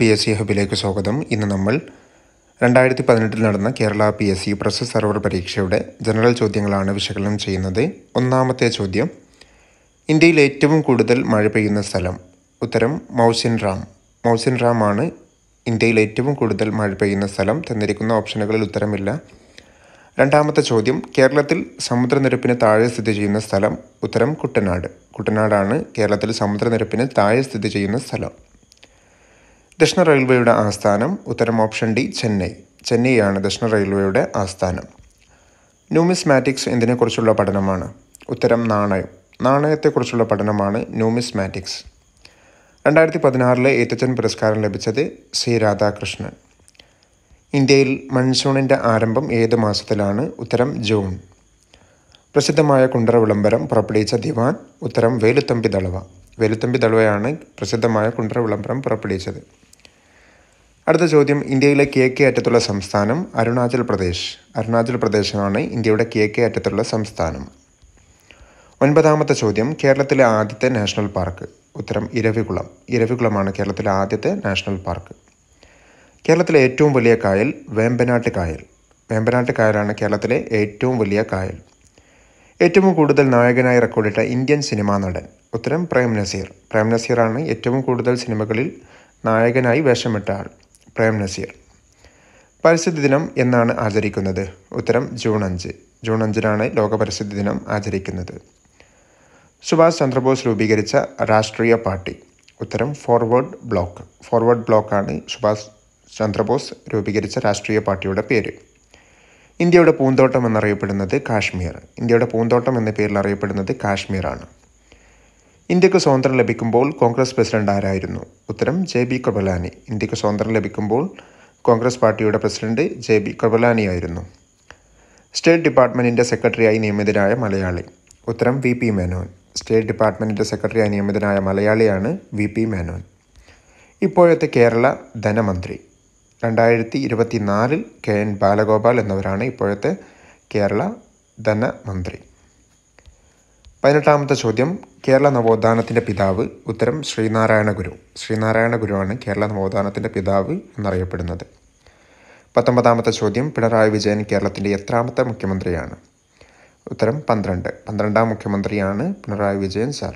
P S C ഹബിലേക്ക് സ്വാഗതം ഇന്ന് നമ്മൾ രണ്ടായിരത്തി പതിനെട്ടിൽ നടന്ന കേരള പി എസ് സി പ്രസ് സർവർ പരീക്ഷയുടെ ജനറൽ ചോദ്യങ്ങളാണ് വിശകലനം ചെയ്യുന്നത് ഒന്നാമത്തെ ചോദ്യം ഇന്ത്യയിൽ ഏറ്റവും കൂടുതൽ മഴ പെയ്യുന്ന സ്ഥലം ഉത്തരം മൗസിൻ റാം മൗസിൻ റാം ആണ് ഇന്ത്യയിൽ ഏറ്റവും കൂടുതൽ മഴ പെയ്യുന്ന സ്ഥലം തന്നിരിക്കുന്ന ഓപ്ഷനുകളിൽ ഉത്തരമില്ല രണ്ടാമത്തെ ചോദ്യം കേരളത്തിൽ സമുദ്രനിരപ്പിന് താഴെ സ്ഥിതി ചെയ്യുന്ന സ്ഥലം ഉത്തരം കുട്ടനാട് കുട്ടനാടാണ് കേരളത്തിൽ സമുദ്രനിരപ്പിന് താഴെ സ്ഥിതി ചെയ്യുന്ന സ്ഥലം ദക്ഷിണ റെയിൽവേയുടെ ആസ്ഥാനം ഉത്തരം ഓപ്ഷൻ ഡി ചെന്നൈ ചെന്നൈയാണ് ദക്ഷിണ റെയിൽവേയുടെ ആസ്ഥാനം ന്യൂമിസ്മാറ്റിക്സ് എന്തിനെക്കുറിച്ചുള്ള പഠനമാണ് ഉത്തരം നാണയം നാണയത്തെക്കുറിച്ചുള്ള പഠനമാണ് ന്യൂമിസ്മാറ്റിക്സ് രണ്ടായിരത്തി പതിനാറിലെ ഏറ്റച്ചൻ പുരസ്കാരം ലഭിച്ചത് സി രാധാകൃഷ്ണൻ ഇന്ത്യയിൽ മൺസൂണിൻ്റെ ആരംഭം ഏത് മാസത്തിലാണ് ഉത്തരം ജൂൺ പ്രസിദ്ധമായ കുണ്ടറ വിളംബരം പുറപ്പെടുവിച്ച ദിവാൻ ഉത്തരം വേലുത്തമ്പി ദളവ വെലുത്തമ്പി തളുവയാണ് പ്രസിദ്ധമായ കുണ്ടറ വിളംബരം പുറപ്പെടുവിച്ചത് അടുത്ത ചോദ്യം ഇന്ത്യയിലെ കിഴക്കേ അറ്റത്തുള്ള സംസ്ഥാനം അരുണാചൽ പ്രദേശ് അരുണാചൽ പ്രദേശമാണ് ഇന്ത്യയുടെ കിഴക്കേ അറ്റത്തുള്ള സംസ്ഥാനം ഒൻപതാമത്തെ ചോദ്യം കേരളത്തിലെ ആദ്യത്തെ നാഷണൽ പാർക്ക് ഉത്തരം ഇരവികുളം ഇരവികുളമാണ് കേരളത്തിലെ ആദ്യത്തെ നാഷണൽ പാർക്ക് കേരളത്തിലെ ഏറ്റവും വലിയ കായൽ വേമ്പനാട്ട് കായൽ വേമ്പനാട്ട് കായലാണ് കേരളത്തിലെ ഏറ്റവും വലിയ കായൽ ഏറ്റവും കൂടുതൽ നായകനായി റെക്കോർഡിട്ട ഇന്ത്യൻ സിനിമാ നടൻ ഉത്തരം പ്രേം നസീർ പ്രേം നസീറാണ് ഏറ്റവും കൂടുതൽ സിനിമകളിൽ നായകനായി വേഷമിട്ട ആൾ പ്രേം നസീർ പരിസ്ഥിതി ദിനം എന്നാണ് ആചരിക്കുന്നത് ഉത്തരം ജൂൺ അഞ്ച് ജൂൺ അഞ്ചിനാണ് ലോക പരിസ്ഥിതി ദിനം ആചരിക്കുന്നത് സുഭാഷ് ചന്ദ്രബോസ് രൂപീകരിച്ച രാഷ്ട്രീയ പാർട്ടി ഉത്തരം ഫോർവേഡ് ബ്ലോക്ക് ഫോർവേഡ് ബ്ലോക്കാണ് സുഭാഷ് ചന്ദ്രബോസ് രൂപീകരിച്ച രാഷ്ട്രീയ പാർട്ടിയുടെ പേര് ഇന്ത്യയുടെ പൂന്തോട്ടം എന്നറിയപ്പെടുന്നത് കാശ്മീർ ഇന്ത്യയുടെ പൂന്തോട്ടം എന്ന പേരിൽ അറിയപ്പെടുന്നത് കാശ്മീറാണ് ഇന്ത്യക്ക് സ്വാതന്ത്ര്യം ലഭിക്കുമ്പോൾ കോൺഗ്രസ് പ്രസിഡന്റ് ആരായിരുന്നു ഉത്തരം ജെ ബി കൃപലാനി ഇന്ത്യക്ക് സ്വാതന്ത്ര്യം ലഭിക്കുമ്പോൾ കോൺഗ്രസ് പാർട്ടിയുടെ പ്രസിഡന്റ് ജെ ബി കൃപലാനി ആയിരുന്നു സ്റ്റേറ്റ് ഡിപ്പാർട്ട്മെൻറ്റിൻ്റെ സെക്രട്ടറിയായി നിയമിതരായ മലയാളി ഉത്തരം വി പി മേനോൻ സ്റ്റേറ്റ് ഡിപ്പാർട്ട്മെൻറ്റിൻ്റെ സെക്രട്ടറിയായി നിയമിതനായ മലയാളിയാണ് വി പി മേനോൻ ഇപ്പോഴത്തെ കേരള ധനമന്ത്രി രണ്ടായിരത്തി ഇരുപത്തി നാലിൽ കെ എൻ ബാലഗോപാൽ എന്നവരാണ് ഇപ്പോഴത്തെ കേരള ധനമന്ത്രി പതിനെട്ടാമത്തെ ചോദ്യം കേരള നവോത്ഥാനത്തിൻ്റെ പിതാവ് ഉത്തരം ശ്രീനാരായണ ഗുരു ശ്രീനാരായണ ഗുരുവാണ് കേരള നവോത്ഥാനത്തിൻ്റെ പിതാവ് എന്നറിയപ്പെടുന്നത് പത്തൊമ്പതാമത്തെ ചോദ്യം പിണറായി വിജയൻ കേരളത്തിൻ്റെ എത്രാമത്തെ മുഖ്യമന്ത്രിയാണ് ഉത്തരം പന്ത്രണ്ട് പന്ത്രണ്ടാം മുഖ്യമന്ത്രിയാണ് പിണറായി വിജയൻ സാർ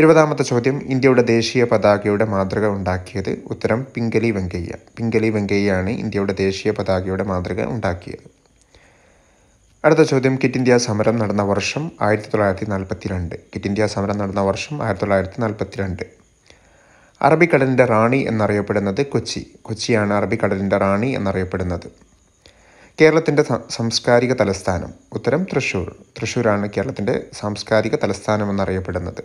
ഇരുപതാമത്തെ ചോദ്യം ഇന്ത്യയുടെ ദേശീയ പതാകയുടെ മാതൃക ഉണ്ടാക്കിയത് ഉത്തരം പിങ്കലി വെങ്കയ്യ പിങ്കലി വെങ്കയ്യാണ് ഇന്ത്യയുടെ ദേശീയ പതാകയുടെ മാതൃക ഉണ്ടാക്കിയത് അടുത്ത ചോദ്യം കിറ്റ് ഇന്ത്യ സമരം നടന്ന വർഷം ആയിരത്തി തൊള്ളായിരത്തി നാൽപ്പത്തി രണ്ട് കിറ്റ് ഇന്ത്യ സമരം നടന്ന വർഷം ആയിരത്തി തൊള്ളായിരത്തി നാൽപ്പത്തി രണ്ട് അറബിക്കടലിൻ്റെ റാണി എന്നറിയപ്പെടുന്നത് കൊച്ചി കൊച്ചിയാണ് അറബിക്കടലിൻ്റെ റാണി എന്നറിയപ്പെടുന്നത് കേരളത്തിൻ്റെ സാംസ്കാരിക തലസ്ഥാനം ഉത്തരം തൃശ്ശൂർ തൃശ്ശൂരാണ് കേരളത്തിൻ്റെ സാംസ്കാരിക തലസ്ഥാനം എന്നറിയപ്പെടുന്നത്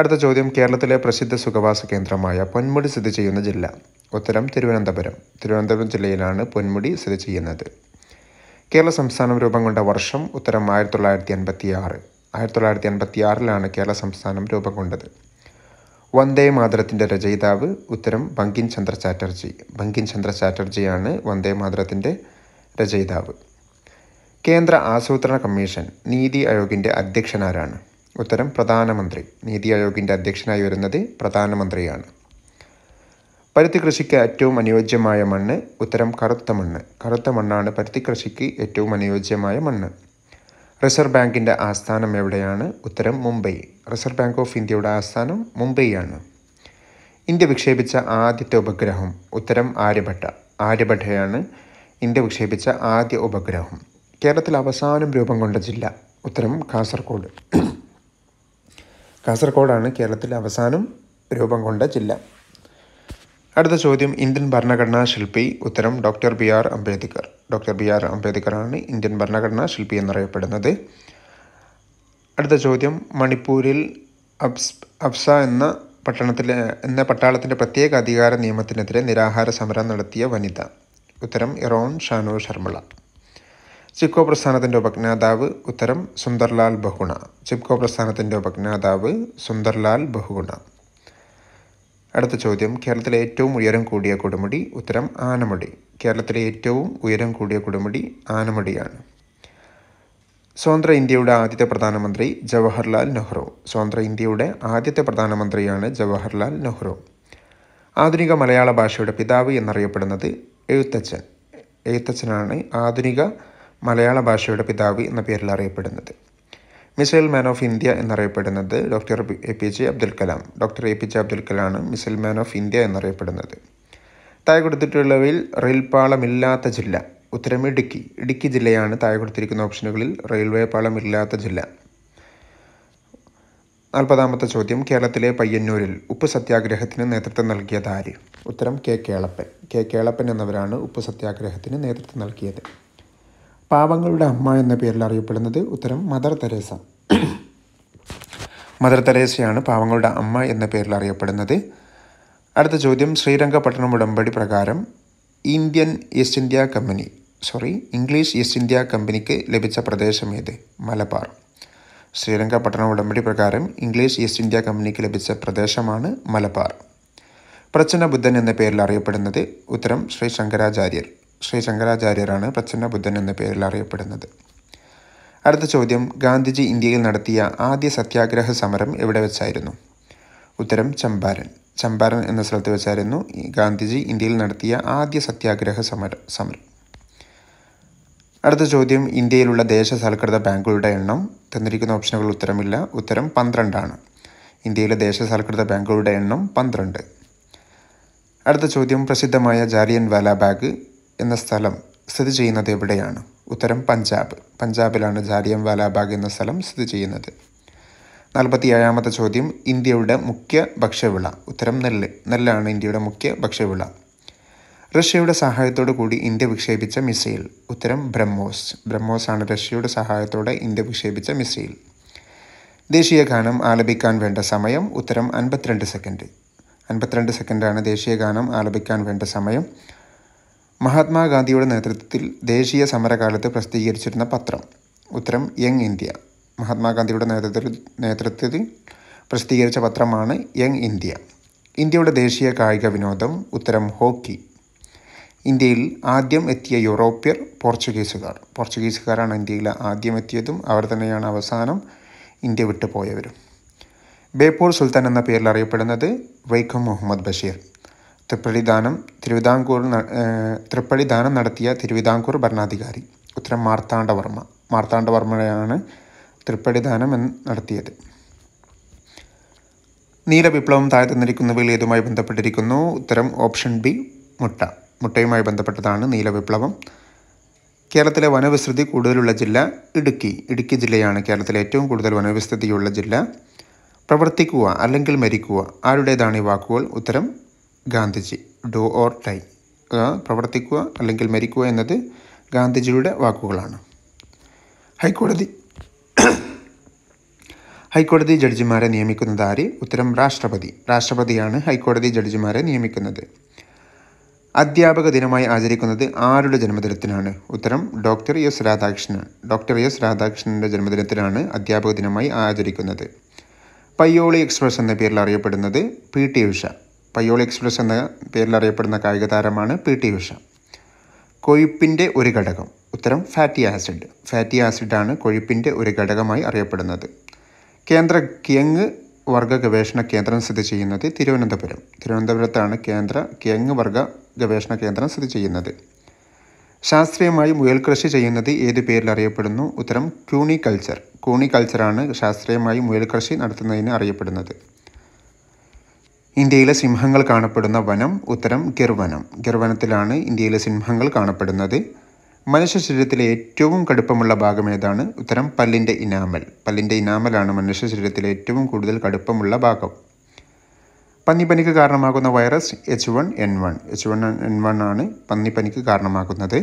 അടുത്ത ചോദ്യം കേരളത്തിലെ പ്രസിദ്ധ സുഖവാസ കേന്ദ്രമായ പൊന്മുടി സ്ഥിതി ചെയ്യുന്ന ജില്ല ഉത്തരം തിരുവനന്തപുരം തിരുവനന്തപുരം ജില്ലയിലാണ് പൊന്മുടി സ്ഥിതി ചെയ്യുന്നത് കേരള സംസ്ഥാനം രൂപം കൊണ്ട വർഷം ഉത്തരം ആയിരത്തി തൊള്ളായിരത്തി അൻപത്തി ആറ് ആയിരത്തി തൊള്ളായിരത്തി അൻപത്തി ആറിലാണ് കേരള സംസ്ഥാനം രൂപം കൊണ്ടത് വന്ദേ മാതരത്തിൻ്റെ രചയിതാവ് ഉത്തരം ബങ്കിൻ ചന്ദ്ര ചാറ്റർജി ബങ്കിൻ ചന്ദ്ര ചാറ്റർജിയാണ് വന്ദേ മാതരത്തിൻ്റെ രചയിതാവ് കേന്ദ്ര ആസൂത്രണ കമ്മീഷൻ നീതി ആയോഗിൻ്റെ അധ്യക്ഷനാരാണ് ഉത്തരം പ്രധാനമന്ത്രി നീതി ആയോഗിൻ്റെ അധ്യക്ഷനായി വരുന്നത് പ്രധാനമന്ത്രിയാണ് പരുത്തി കൃഷിക്ക് ഏറ്റവും അനുയോജ്യമായ മണ്ണ് ഉത്തരം കറുത്ത മണ്ണ് കറുത്ത മണ്ണാണ് പരുത്തി കൃഷിക്ക് ഏറ്റവും അനുയോജ്യമായ മണ്ണ് റിസർവ് ബാങ്കിൻ്റെ ആസ്ഥാനം എവിടെയാണ് ഉത്തരം മുംബൈ റിസർവ് ബാങ്ക് ഓഫ് ഇന്ത്യയുടെ ആസ്ഥാനം മുംബൈയാണ് ഇന്ത്യ വിക്ഷേപിച്ച ആദ്യത്തെ ഉപഗ്രഹം ഉത്തരം ആര്യഭട്ട ആര്യഭട്ടയാണ് ഇന്ത്യ വിക്ഷേപിച്ച ആദ്യ ഉപഗ്രഹം കേരളത്തിൽ അവസാനം രൂപം കൊണ്ട ജില്ല ഉത്തരം കാസർഗോഡ് കാസർഗോഡാണ് കേരളത്തിൽ അവസാനം രൂപം കൊണ്ട ജില്ല അടുത്ത ചോദ്യം ഇന്ത്യൻ ഭരണഘടനാ ശില്പി ഉത്തരം doctor B R Ambedkar doctor B R അംബേദ്കറാണ് ഇന്ത്യൻ ഭരണഘടനാ ശില്പി എന്നറിയപ്പെടുന്നത് അടുത്ത ചോദ്യം മണിപ്പൂരിൽ അബ്സ് അബ്സ എന്ന പട്ടണത്തിലെ എന്ന പട്ടാളത്തിൻ്റെ പ്രത്യേക അധികാര നിയമത്തിനെതിരെ നിരാഹാര സമരം നടത്തിയ വനിത ഉത്തരം ഇറോൺ ഷാനു ശർമ്മള ചിപ്കോ പ്രസ്ഥാനത്തിൻ്റെ ഉപജ്ഞാതാവ് ഉത്തരം സുന്ദർലാൽ ബഹുണ ചിപ്കോ പ്രസ്ഥാനത്തിൻ്റെ ഉപജ്ഞാതാവ് സുന്ദർലാൽ ബഹുഗുണ അടുത്ത ചോദ്യം കേരളത്തിലെ ഏറ്റവും ഉയരം കൂടിയ കൊടുമുടി ഉത്തരം ആനമുടി കേരളത്തിലെ ഏറ്റവും ഉയരം കൂടിയ കൊടുമുടി ആനമുടിയാണ് സ്വതന്ത്ര ഇന്ത്യയുടെ ആദ്യത്തെ പ്രധാനമന്ത്രി ജവഹർലാൽ നെഹ്റു സ്വതന്ത്ര ഇന്ത്യയുടെ ആദ്യത്തെ പ്രധാനമന്ത്രിയാണ് ജവഹർലാൽ നെഹ്റു ആധുനിക മലയാള ഭാഷയുടെ പിതാവ് എന്നറിയപ്പെടുന്നത് എഴുത്തച്ഛൻ എഴുത്തച്ഛനാണ് ആധുനിക മലയാള ഭാഷയുടെ പിതാവ് എന്ന പേരിൽ അറിയപ്പെടുന്നത് മിസൈൽ മാൻ ഓഫ് ഇന്ത്യ എന്നറിയപ്പെടുന്നത് doctor A P J Abdul Kalam doctor A P J Abdul കലാമാണ് മിസൈൽ മാൻ ഓഫ് ഇന്ത്യ എന്നറിയപ്പെടുന്നത് താഴെ കൊടുത്തിട്ടുള്ളവയിൽ റെയിൽപാളമില്ലാത്ത ജില്ല ഉത്തരം ഇടുക്കി ഇടുക്കി ജില്ലയാണ് താഴെ കൊടുത്തിരിക്കുന്ന ഓപ്ഷനുകളിൽ റെയിൽവേ പാളമില്ലാത്ത ജില്ല നാൽപ്പതാമത്തെ ചോദ്യം കേരളത്തിലെ പയ്യന്നൂരിൽ ഉപ്പ് സത്യാഗ്രഹത്തിന് നേതൃത്വം നൽകിയത് ആര് ഉത്തരം കെ കേളപ്പൻ കെ കേളപ്പൻ എന്നവരാണ് ഉപ്പ് സത്യാഗ്രഹത്തിന് നേതൃത്വം നൽകിയത് പാവങ്ങളുടെ അമ്മ എന്ന പേരിൽ അറിയപ്പെടുന്നത് ഉത്തരം മദർ തെരേസ മദർ തെരേസയാണ് പാവങ്ങളുടെ അമ്മ എന്ന പേരിൽ അറിയപ്പെടുന്നത് അടുത്ത ചോദ്യം ശ്രീരംഗപട്ടണം ഉടമ്പടി പ്രകാരം Indian East India company sorry English East India കമ്പനിക്ക് ലഭിച്ച പ്രദേശം ഏത് മലബാർ ശ്രീരംഗപട്ടണം ഉടമ്പടി പ്രകാരം ഇംഗ്ലീഷ് ഈസ്റ്റ് ഇന്ത്യ കമ്പനിക്ക് ലഭിച്ച പ്രദേശമാണ് മലബാർ പ്രച്ഛന ബുദ്ധൻ എന്ന പേരിൽ അറിയപ്പെടുന്നത് ഉത്തരം ശ്രീ ശങ്കരാചാര്യർ ശ്രീ ശങ്കരാചാര്യരാണ് പ്രച്ഛന്ന ബുദ്ധൻ എന്ന പേരിൽ അറിയപ്പെടുന്നത് അടുത്ത ചോദ്യം ഗാന്ധിജി ഇന്ത്യയിൽ നടത്തിയ ആദ്യ സത്യാഗ്രഹ സമരം എവിടെ വെച്ചായിരുന്നു ഉത്തരം ചമ്പാരൻ ചമ്പാരൻ എന്ന സ്ഥലത്ത് വെച്ചായിരുന്നു ഗാന്ധിജി ഇന്ത്യയിൽ നടത്തിയ ആദ്യ സത്യാഗ്രഹ സമര സമരം അടുത്ത ചോദ്യം ഇന്ത്യയിലുള്ള ദേശസൽകൃത ബാങ്കുകളുടെ എണ്ണം തന്നിരിക്കുന്ന ഓപ്ഷനുകൾ ഉത്തരമില്ല ഉത്തരം പന്ത്രണ്ടാണ് ഇന്ത്യയിലെ ദേശസൽകൃത ബാങ്കുകളുടെ എണ്ണം പന്ത്രണ്ട് അടുത്ത ചോദ്യം പ്രസിദ്ധമായ ജാലിയൻ വാലാ ബാഗ് എന്ന സ്ഥലം സ്ഥിതി ചെയ്യുന്നത് എവിടെയാണ് ഉത്തരം പഞ്ചാബ് പഞ്ചാബിലാണ് ജാലിയം വാലാബാഗ് എന്ന സ്ഥലം സ്ഥിതി ചെയ്യുന്നത് നാൽപ്പത്തി ഏഴാമത്തെ ചോദ്യം ഇന്ത്യയുടെ മുഖ്യ ഭക്ഷ്യവിള ഉത്തരം നെല്ല് നെല്ലാണ് ഇന്ത്യയുടെ മുഖ്യ ഭക്ഷ്യവിള റഷ്യയുടെ സഹായത്തോടു കൂടി ഇന്ത്യ വിക്ഷേപിച്ച മിസൈൽ ഉത്തരം ബ്രഹ്മോസ് ബ്രഹ്മോസ് ആണ് റഷ്യയുടെ സഹായത്തോടെ ഇന്ത്യ വിക്ഷേപിച്ച മിസൈൽ ദേശീയ ഗാനം ആലപിക്കാൻ വേണ്ട സമയം ഉത്തരം അൻപത്തിരണ്ട് സെക്കൻഡ് അൻപത്തിരണ്ട് സെക്കൻഡാണ് ദേശീയ ഗാനം ആലപിക്കാൻ വേണ്ട സമയം മഹാത്മാഗാന്ധിയുടെ നേതൃത്വത്തിൽ ദേശീയ സമരകാലത്ത് പ്രസിദ്ധീകരിച്ചിരുന്ന പത്രം ഉത്തരം യങ് ഇന്ത്യ മഹാത്മാഗാന്ധിയുടെ നേതൃത്വത്തിൽ നേതൃത്വത്തിൽ പ്രസിദ്ധീകരിച്ച പത്രമാണ് യങ് ഇന്ത്യ ഇന്ത്യയുടെ ദേശീയ കായിക വിനോദം ഉത്തരം ഹോക്കി ഇന്ത്യയിൽ ആദ്യം എത്തിയ യൂറോപ്യർ പോർച്ചുഗീസുകാർ പോർച്ചുഗീസുകാരാണ് ഇന്ത്യയിൽ ആദ്യം എത്തിയതും അവർ തന്നെയാണ് അവസാനം ഇന്ത്യ വിട്ടുപോയവരും ബേപ്പൂർ സുൽത്താൻ എന്ന പേരിൽ അറിയപ്പെടുന്നത് വൈക്കം മുഹമ്മദ് ബഷീർ തൃപ്പള്ളിദാനം തിരുവിതാംകൂർ തൃപ്പള്ളിദാനം നടത്തിയ തിരുവിതാംകൂർ ഭരണാധികാരി ഉത്തരം മാർത്താണ്ഡവർമ്മ മാർത്താണ്ഡവർമ്മയാണ് തൃപ്പടിദാനം എന്ന് നടത്തിയത് നീലവിപ്ലവം താഴെ തന്നിരിക്കുന്നവയിൽ ഏതുമായി ബന്ധപ്പെട്ടിരിക്കുന്നു ഉത്തരം ഓപ്ഷൻ ബി മുട്ട മുട്ടയുമായി ബന്ധപ്പെട്ടതാണ് നീലവിപ്ലവം കേരളത്തിലെ വനവിസ്തൃതി കൂടുതലുള്ള ജില്ല ഇടുക്കി ഇടുക്കി ജില്ലയാണ് കേരളത്തിലെ ഏറ്റവും കൂടുതൽ വനവിസ്തൃതിയുള്ള ജില്ല പ്രവർത്തിക്കുക അല്ലെങ്കിൽ മരിക്കുക ആരുടേതാണ് ഈ വാക്കുകൾ ഉത്തരം ഗാന്ധിജി ഡു ഓർ ടൈ പ്രവർത്തിക്കുക അല്ലെങ്കിൽ മരിക്കുക എന്നത് ഗാന്ധിജിയുടെ വാക്കുകളാണ് ഹൈക്കോടതി ഹൈക്കോടതി ജഡ്ജിമാരെ നിയമിക്കുന്നത് ആര് ഉത്തരം രാഷ്ട്രപതി രാഷ്ട്രപതിയാണ് ഹൈക്കോടതി ജഡ്ജിമാരെ നിയമിക്കുന്നത് അധ്യാപക ദിനമായി ആചരിക്കുന്നത് ആരുടെ ജന്മദിനത്തിനാണ് ഉത്തരം doctor S Radhakrishnan doctor S രാധാകൃഷ്ണൻ്റെ ജന്മദിനത്തിലാണ് അധ്യാപക ദിനമായി ആചരിക്കുന്നത് പയ്യോളി എക്സ്പ്രസ് എന്ന പേരിൽ അറിയപ്പെടുന്നത് P T Usha Payyoli express എന്ന പേരിൽ അറിയപ്പെടുന്ന കായിക താരമാണ് പി ടി ഉഷ കൊഴുപ്പിൻ്റെ ഒരു ഘടകം ഉത്തരം ഫാറ്റി ആസിഡ് ഫാറ്റി ആസിഡാണ് കൊഴുപ്പിൻ്റെ ഒരു ഘടകമായി അറിയപ്പെടുന്നത് കേന്ദ്ര കിയങ് വർഗ ഗവേഷണ കേന്ദ്രം സ്ഥിതി ചെയ്യുന്നത് തിരുവനന്തപുരം തിരുവനന്തപുരത്താണ് കേന്ദ്ര കിയങ് വർഗ ഗവേഷണ കേന്ദ്രം സ്ഥിതി ചെയ്യുന്നത് ശാസ്ത്രീയമായി മുയൽ കൃഷി ചെയ്യുന്നത് ഏത് പേരിൽ അറിയപ്പെടുന്നു ഉത്തരം ക്യൂണി കൾച്ചർ കൂണി കൾച്ചറാണ് ശാസ്ത്രീയമായി മുയൽ കൃഷി നടത്തുന്നതിന് അറിയപ്പെടുന്നത് ഇന്ത്യയിലെ സിംഹങ്ങൾ കാണപ്പെടുന്ന വനം ഉത്തരം ഗിർവനം ഗിർവനത്തിലാണ് ഇന്ത്യയിലെ സിംഹങ്ങൾ കാണപ്പെടുന്നത് മനുഷ്യ ശരീരത്തിലെ ഏറ്റവും കടുപ്പമുള്ള ഭാഗം ഏതാണ് ഉത്തരം പല്ലിൻ്റെ ഇനാമൽ പല്ലിൻ്റെ ഇനാമലാണ് മനുഷ്യ ശരീരത്തിലെ ഏറ്റവും കൂടുതൽ കടുപ്പമുള്ള ഭാഗം പന്നിപ്പനിക്ക് കാരണമാകുന്ന virus H one N one H one N one ആണ് പന്നിപ്പനിക്ക് കാരണമാകുന്നത്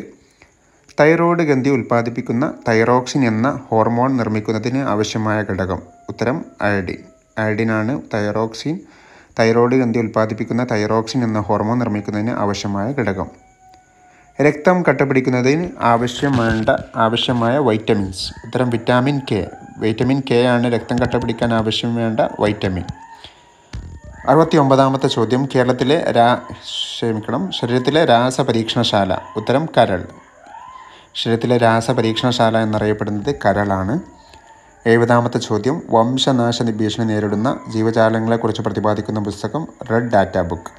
തൈറോയ്ഡ് ഗന്ധി ഉൽപ്പാദിപ്പിക്കുന്ന തൈറോക്സിൻ എന്ന ഹോർമോൺ നിർമ്മിക്കുന്നതിന് ആവശ്യമായ ഘടകം ഉത്തരം അയഡിൻ അയഡിനാണ് തൈറോക്സിൻ തൈറോയ്ഡ് ഗ്രന്ഥി ഉൽപ്പാദിപ്പിക്കുന്ന തൈറോക്സിൻ എന്ന ഹോർമോൺ നിർമ്മിക്കുന്നതിന് ആവശ്യമായ ഘടകം രക്തം കട്ടപിടിക്കുന്നതിന് ആവശ്യമായ ആവശ്യമായ വൈറ്റമിൻസ് ഇത്തരം വിറ്റാമിൻ കെ വൈറ്റമിൻ കെ ആണ് രക്തം കട്ടപിടിക്കാൻ ആവശ്യം വേണ്ട വൈറ്റമിൻ അറുപത്തി ഒമ്പതാമത്തെ ചോദ്യം കേരളത്തിലെ രാ ക്ഷമിക്കണം ശരീരത്തിലെ രാസപരീക്ഷണശാല ഉത്തരം കരൾ ശരീരത്തിലെ രാസപരീക്ഷണശാല എന്നറിയപ്പെടുന്നത് കരളാണ് എഴുപതാമത്തെ ചോദ്യം വംശനാശ ഭീഷണി നേരിടുന്ന ജീവജാലങ്ങളെക്കുറിച്ച് പ്രതിപാദിക്കുന്ന പുസ്തകം റെഡ് ഡാറ്റ ബുക്ക്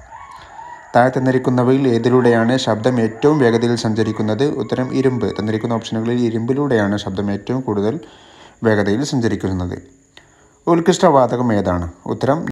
താഴെ തന്നിരിക്കുന്നവയിൽ ഏതിലൂടെയാണ് ശബ്ദം ഏറ്റവും വേഗതയിൽ സഞ്ചരിക്കുന്നത് ഉത്തരം ഇരുമ്പ് തന്നിരിക്കുന്ന ഓപ്ഷനുകളിൽ ഇരുമ്പിലൂടെയാണ് ശബ്ദം ഏറ്റവും കൂടുതൽ വേഗതയിൽ സഞ്ചരിക്കുന്നത് ഉത്കൃഷ്ടവാതകം ഏതാണ് ഉത്തരം